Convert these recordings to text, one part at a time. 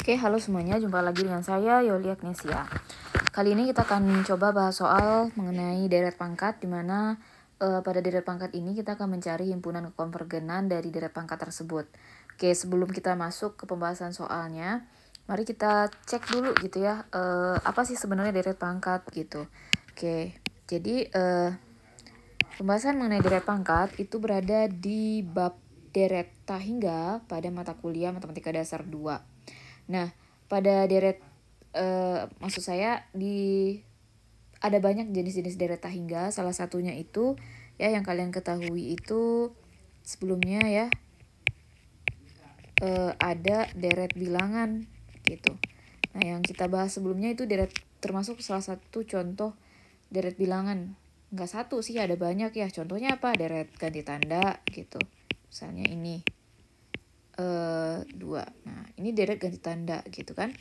Oke, halo semuanya. Jumpa lagi dengan saya, Yoli Agnesia. Kali ini kita akan coba bahas soal mengenai deret pangkat, di mana uh, pada deret pangkat ini kita akan mencari himpunan konvergenan dari deret pangkat tersebut. Oke, sebelum kita masuk ke pembahasan soalnya, mari kita cek dulu gitu ya, uh, apa sih sebenarnya deret pangkat gitu. Oke, jadi uh, pembahasan mengenai deret pangkat itu berada di bab deret tahingga pada mata kuliah Matematika Dasar 2. Nah, pada deret uh, maksud saya di ada banyak jenis-jenis deret Tahingga, salah satunya itu ya yang kalian ketahui itu sebelumnya ya uh, ada deret bilangan gitu. Nah, yang kita bahas sebelumnya itu deret termasuk salah satu contoh deret bilangan. Enggak satu sih, ada banyak ya. Contohnya apa? Deret ganti tanda gitu. Misalnya ini. 2. Eh, dua. Nah, ini deret ganti tanda gitu kan.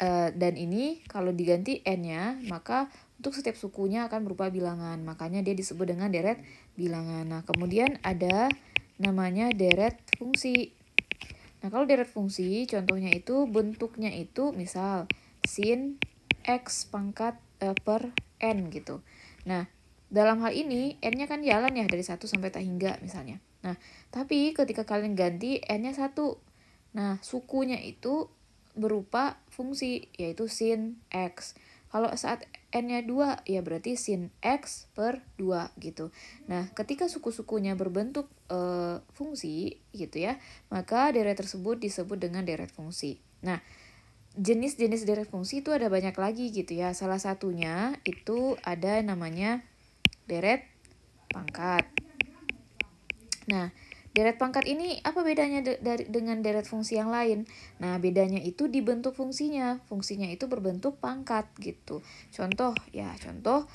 Uh, dan ini kalau diganti n-nya, maka untuk setiap sukunya akan berupa bilangan. Makanya dia disebut dengan deret bilangan. Nah, kemudian ada namanya deret fungsi. Nah, kalau deret fungsi, contohnya itu bentuknya itu misal sin x pangkat uh, per n gitu. Nah, dalam hal ini n-nya kan jalan ya dari 1 sampai tak hingga misalnya. Nah, tapi ketika kalian ganti n-nya satu, nah sukunya itu berupa fungsi yaitu sin x. Kalau saat n-nya 2 ya berarti sin x per 2 gitu. Nah, ketika suku-sukunya berbentuk e, fungsi gitu ya, maka deret tersebut disebut dengan deret fungsi. Nah, jenis-jenis deret fungsi itu ada banyak lagi gitu ya. Salah satunya itu ada namanya deret pangkat. Nah, deret pangkat ini apa bedanya de dari dengan deret fungsi yang lain? Nah, bedanya itu dibentuk fungsinya. Fungsinya itu berbentuk pangkat gitu. Contoh ya, contoh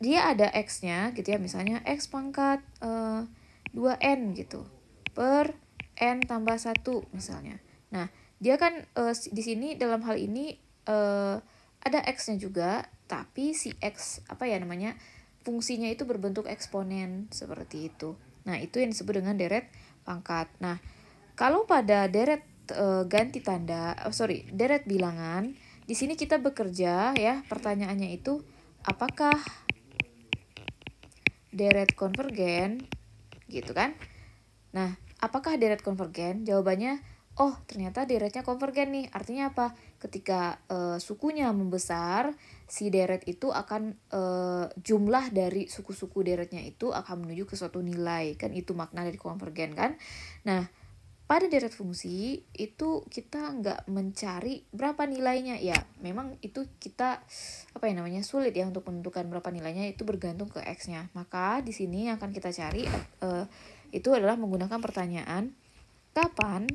dia ada x-nya gitu ya, misalnya x pangkat uh, eh, 2n gitu per n tambah 1 misalnya. Nah, dia kan uh, di sini dalam hal ini uh, ada x-nya juga, tapi si x apa ya namanya? fungsinya itu berbentuk eksponen seperti itu. Nah, itu yang disebut dengan deret pangkat. Nah, kalau pada deret e, ganti tanda, oh sorry, deret bilangan, di sini kita bekerja ya, pertanyaannya itu apakah deret konvergen gitu kan? Nah, apakah deret konvergen? Jawabannya oh ternyata deretnya konvergen nih. Artinya apa? Ketika e, sukunya membesar, si deret itu akan e, jumlah dari suku-suku deretnya itu akan menuju ke suatu nilai. Kan itu makna dari konvergen kan? Nah, pada deret fungsi itu kita nggak mencari berapa nilainya ya memang itu kita apa ya namanya sulit ya untuk menentukan berapa nilainya itu bergantung ke x-nya maka di sini yang akan kita cari e, itu adalah menggunakan pertanyaan kapan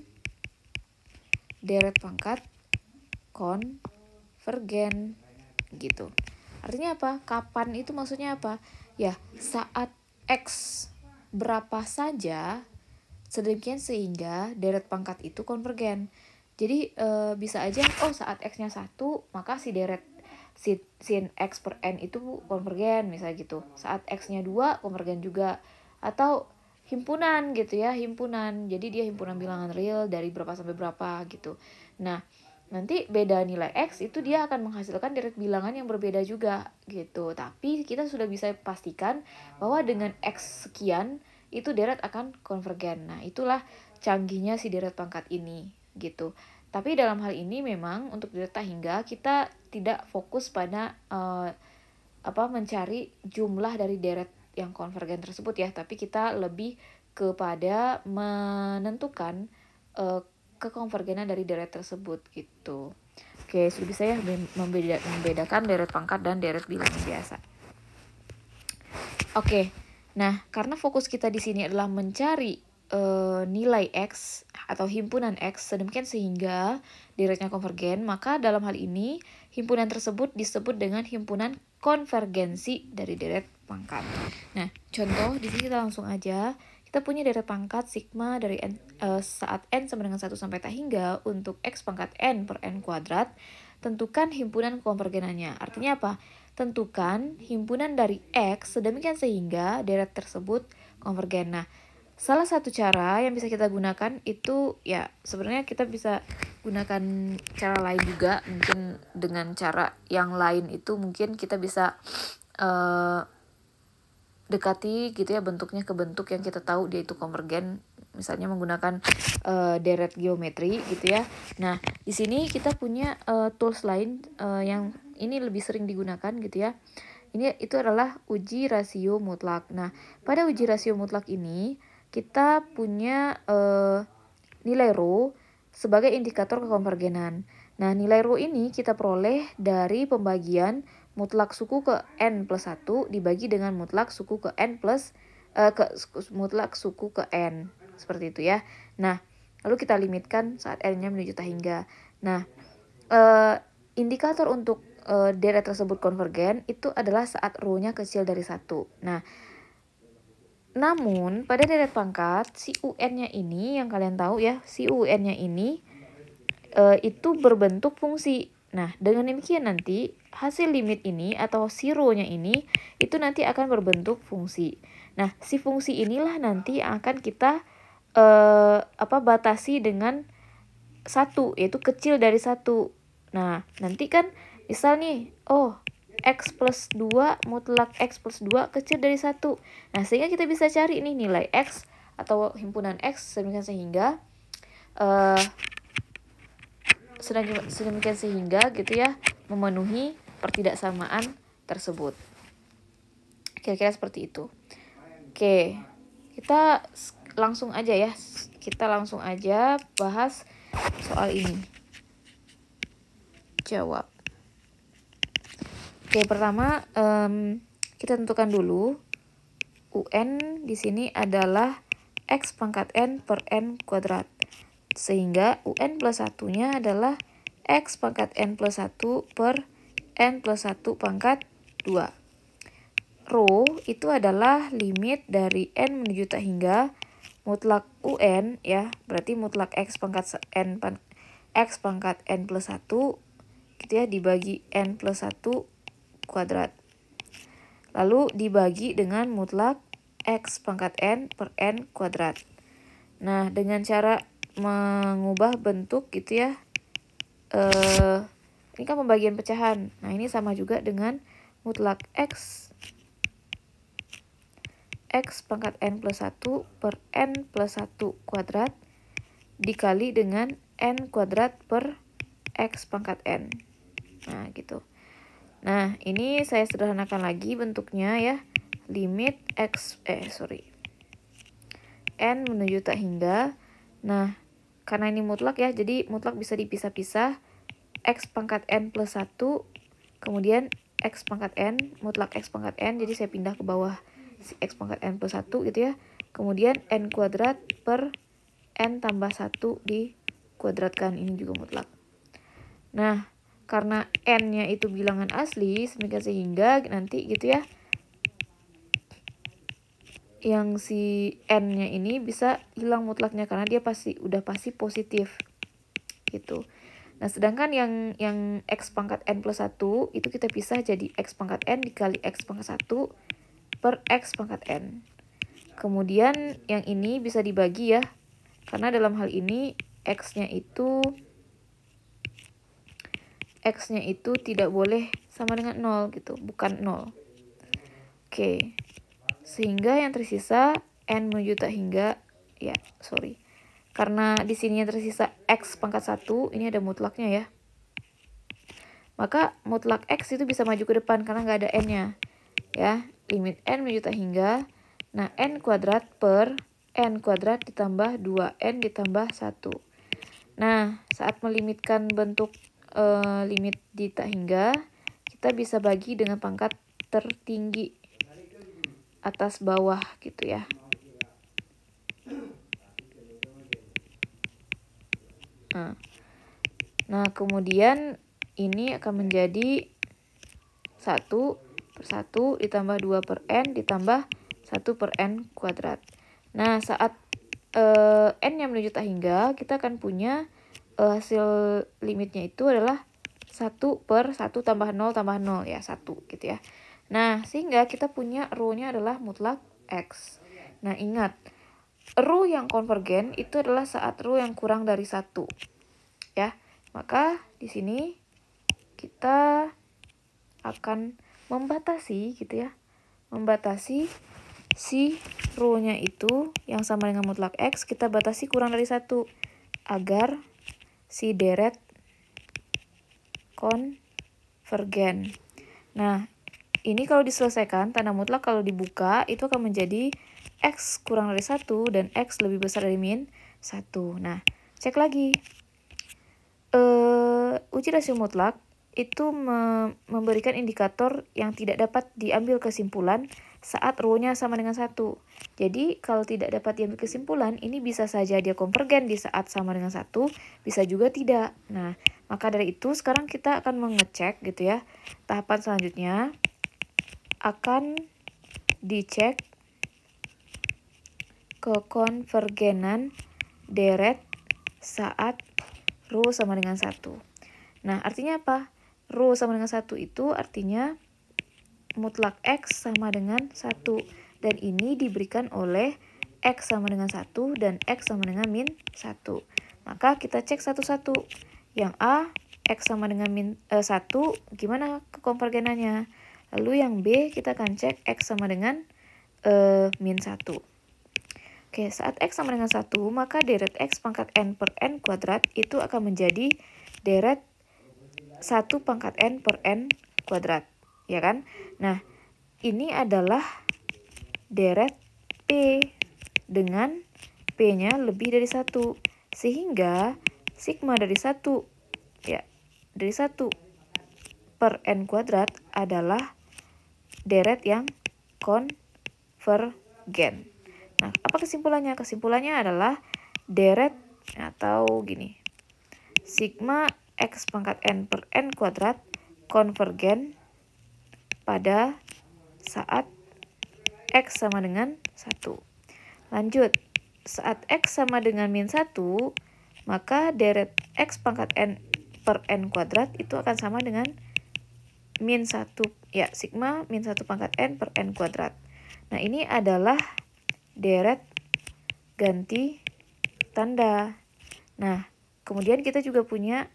deret pangkat konvergen gitu. Artinya apa? Kapan itu maksudnya apa? Ya, saat X berapa saja sedemikian sehingga deret pangkat itu konvergen. Jadi e, bisa aja oh saat X-nya satu maka si deret si, sin X per N itu konvergen misalnya gitu. Saat X-nya dua konvergen juga. Atau himpunan gitu ya himpunan jadi dia himpunan bilangan real dari berapa sampai berapa gitu nah nanti beda nilai x itu dia akan menghasilkan deret bilangan yang berbeda juga gitu tapi kita sudah bisa pastikan bahwa dengan x sekian itu deret akan konvergen nah itulah canggihnya si deret pangkat ini gitu tapi dalam hal ini memang untuk deret tak hingga kita tidak fokus pada uh, apa mencari jumlah dari deret yang konvergen tersebut ya, tapi kita lebih kepada menentukan uh, kekonvergenan dari deret tersebut gitu. Oke, sudah bisa ya membeda membedakan deret pangkat dan deret bilangan biasa. Oke, nah karena fokus kita di sini adalah mencari uh, nilai x atau himpunan x sedemikian sehingga deretnya konvergen, maka dalam hal ini Himpunan tersebut disebut dengan himpunan konvergensi dari deret pangkat. Nah, contoh di sini kita langsung aja kita punya deret pangkat sigma dari n, uh, saat n sama dengan 1 sampai tak hingga untuk x pangkat n per n kuadrat, tentukan himpunan konvergenannya. Artinya apa? Tentukan himpunan dari x sedemikian sehingga deret tersebut konvergen. Nah, Salah satu cara yang bisa kita gunakan itu ya sebenarnya kita bisa gunakan cara lain juga mungkin dengan cara yang lain itu mungkin kita bisa uh, dekati gitu ya bentuknya ke bentuk yang kita tahu dia itu konvergen misalnya menggunakan uh, deret geometri gitu ya. Nah, di sini kita punya uh, tools lain uh, yang ini lebih sering digunakan gitu ya. Ini itu adalah uji rasio mutlak. Nah, pada uji rasio mutlak ini kita punya uh, nilai rho sebagai indikator kekonvergenan. Nah, nilai rho ini kita peroleh dari pembagian mutlak suku ke n plus 1 dibagi dengan mutlak suku ke n plus uh, ke mutlak suku ke n. Seperti itu ya. Nah, lalu kita limitkan saat n-nya menuju tak hingga. Nah, uh, indikator untuk uh, deret tersebut konvergen itu adalah saat rho-nya kecil dari satu. Nah, namun, pada deret pangkat, si UN-nya ini, yang kalian tahu ya, si UN-nya ini e, itu berbentuk fungsi. Nah, dengan demikian nanti hasil limit ini atau zero-nya ini itu nanti akan berbentuk fungsi. Nah, si fungsi inilah nanti akan kita e, apa batasi dengan satu, yaitu kecil dari satu. Nah, nanti kan misal nih, oh X plus 2 mutlak X plus 2 kecil dari 1. Nah, sehingga kita bisa cari nih nilai X atau himpunan X sedemikian sehingga uh, sedemikian sehingga gitu ya memenuhi pertidaksamaan tersebut. Kira-kira seperti itu. Oke, kita langsung aja ya. Kita langsung aja bahas soal ini. Jawab. Oke, pertama um, kita tentukan dulu UN di sini adalah X pangkat N per N kuadrat. Sehingga UN plus satunya adalah X pangkat N plus 1 per N plus 1 pangkat 2. Rho itu adalah limit dari N menuju tak hingga mutlak UN ya, berarti mutlak X pangkat N X pangkat N plus 1 gitu ya dibagi N plus 1 kuadrat. Lalu dibagi dengan mutlak X pangkat N per N kuadrat. Nah, dengan cara mengubah bentuk gitu ya, eh, ini kan pembagian pecahan. Nah, ini sama juga dengan mutlak X X pangkat N plus 1 per N plus 1 kuadrat dikali dengan N kuadrat per X pangkat N. Nah, gitu. Nah, ini saya sederhanakan lagi bentuknya ya. Limit X, eh sorry. N menuju tak hingga. Nah, karena ini mutlak ya, jadi mutlak bisa dipisah-pisah. X pangkat N plus 1, kemudian X pangkat N, mutlak X pangkat N, jadi saya pindah ke bawah si X pangkat N plus 1 gitu ya. Kemudian N kuadrat per N tambah 1 dikuadratkan, ini juga mutlak. Nah, karena n-nya itu bilangan asli semoga sehingga nanti gitu ya yang si n-nya ini bisa hilang mutlaknya karena dia pasti udah pasti positif gitu. Nah, sedangkan yang yang x pangkat n plus 1 itu kita pisah jadi x pangkat n dikali x pangkat 1 per x pangkat n. Kemudian yang ini bisa dibagi ya, karena dalam hal ini x-nya itu X-nya itu tidak boleh sama dengan 0 gitu, bukan 0. Oke. Sehingga yang tersisa n menuju tak hingga ya, sorry. Karena di sini yang tersisa x pangkat 1, ini ada mutlaknya ya. Maka mutlak x itu bisa maju ke depan karena nggak ada n-nya. Ya, limit n menuju tak hingga. Nah, n kuadrat per n kuadrat ditambah 2n ditambah 1. Nah, saat melimitkan bentuk uh, limit tak hingga, kita bisa bagi dengan pangkat tertinggi atas bawah gitu ya. Hmm. Nah, kemudian ini akan menjadi 1 per 1 ditambah 2 per n ditambah 1 per n kuadrat. Nah, saat e, n yang menuju tak hingga, kita akan punya uh, hasil limitnya itu adalah 1 per 1 tambah 0 tambah 0 ya 1 gitu ya. Nah, sehingga kita punya rho-nya adalah mutlak x. Nah, ingat, rho yang konvergen itu adalah saat rho yang kurang dari satu Ya. Maka di sini kita akan membatasi gitu ya. Membatasi si rho-nya itu yang sama dengan mutlak x kita batasi kurang dari satu agar si deret konvergen. Nah, ini kalau diselesaikan, tanda mutlak kalau dibuka itu akan menjadi X kurang dari satu dan X lebih besar dari min 1. Nah, cek lagi. Uh, uji rasio mutlak itu me memberikan indikator yang tidak dapat diambil kesimpulan saat rho-nya sama dengan satu. Jadi kalau tidak dapat diambil kesimpulan, ini bisa saja dia konvergen di saat sama dengan satu, bisa juga tidak. Nah, maka dari itu sekarang kita akan mengecek gitu ya. Tahapan selanjutnya akan dicek ke konvergenan deret saat rho sama dengan satu. Nah, artinya apa? Rho sama dengan satu itu artinya mutlak X sama dengan satu dan ini diberikan oleh X sama dengan 1 dan X sama dengan min 1. Maka kita cek satu-satu. Yang A, X sama dengan min, eh, 1, gimana kekonvergenannya? Lalu yang B kita akan cek X sama dengan eh, min 1. Oke, saat X sama dengan 1, maka deret X pangkat N per N kuadrat itu akan menjadi deret 1 pangkat N per N kuadrat. Ya kan? Nah, ini adalah deret P dengan P-nya lebih dari satu sehingga sigma dari satu ya dari satu per n kuadrat adalah deret yang konvergen. Nah, apa kesimpulannya? Kesimpulannya adalah deret atau gini. Sigma x pangkat n per n kuadrat konvergen pada saat X sama dengan 1. Lanjut, saat X sama dengan min 1, maka deret X pangkat N per N kuadrat itu akan sama dengan min 1, ya sigma min 1 pangkat N per N kuadrat. Nah, ini adalah deret ganti tanda. Nah, kemudian kita juga punya,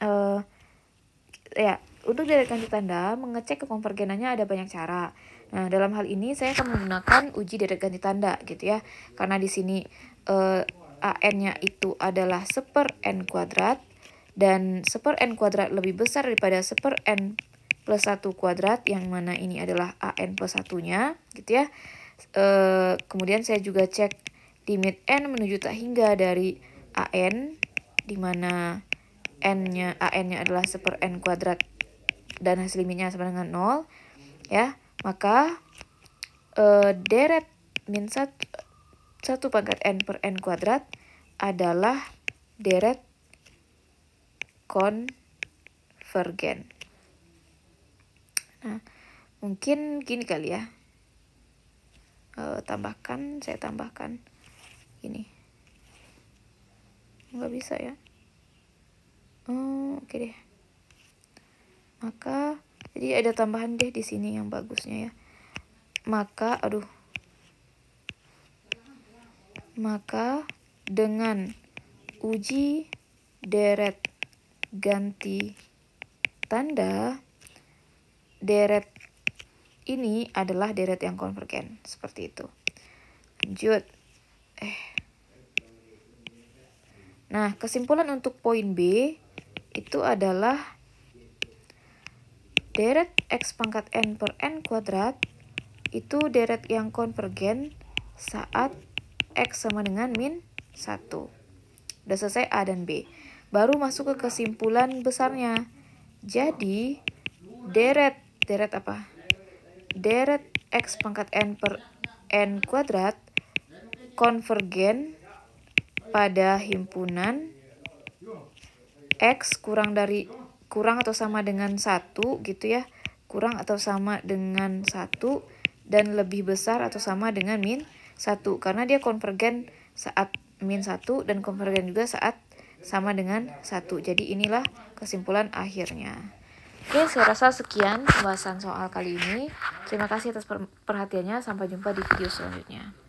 uh, ya, untuk deret tanda, mengecek kekonvergenannya ada banyak cara. Nah, dalam hal ini saya akan menggunakan uji deret ganti tanda gitu ya. Karena di sini eh, AN-nya itu adalah seper N kuadrat dan seper N kuadrat lebih besar daripada seper N plus 1 kuadrat yang mana ini adalah AN plus 1-nya gitu ya. Eh, kemudian saya juga cek limit N menuju tak hingga dari AN di mana N-nya AN-nya adalah seper N kuadrat dan hasil limitnya sama dengan 0 ya maka e, deret min 1, 1 pangkat n per n kuadrat adalah deret konvergen nah mungkin gini kali ya e, tambahkan saya tambahkan gini nggak bisa ya oh, oke okay deh maka jadi ada tambahan deh di sini yang bagusnya ya maka aduh maka dengan uji deret ganti tanda deret ini adalah deret yang konvergen seperti itu lanjut eh nah kesimpulan untuk poin B itu adalah deret X pangkat N per N kuadrat itu deret yang konvergen saat X sama dengan min 1. Sudah selesai A dan B. Baru masuk ke kesimpulan besarnya. Jadi, deret, deret apa? Deret X pangkat N per N kuadrat konvergen pada himpunan X kurang dari kurang atau sama dengan satu gitu ya kurang atau sama dengan satu dan lebih besar atau sama dengan min satu karena dia konvergen saat min satu dan konvergen juga saat sama dengan satu jadi inilah kesimpulan akhirnya Oke, saya rasa sekian pembahasan soal kali ini. Terima kasih atas perhatiannya. Sampai jumpa di video selanjutnya.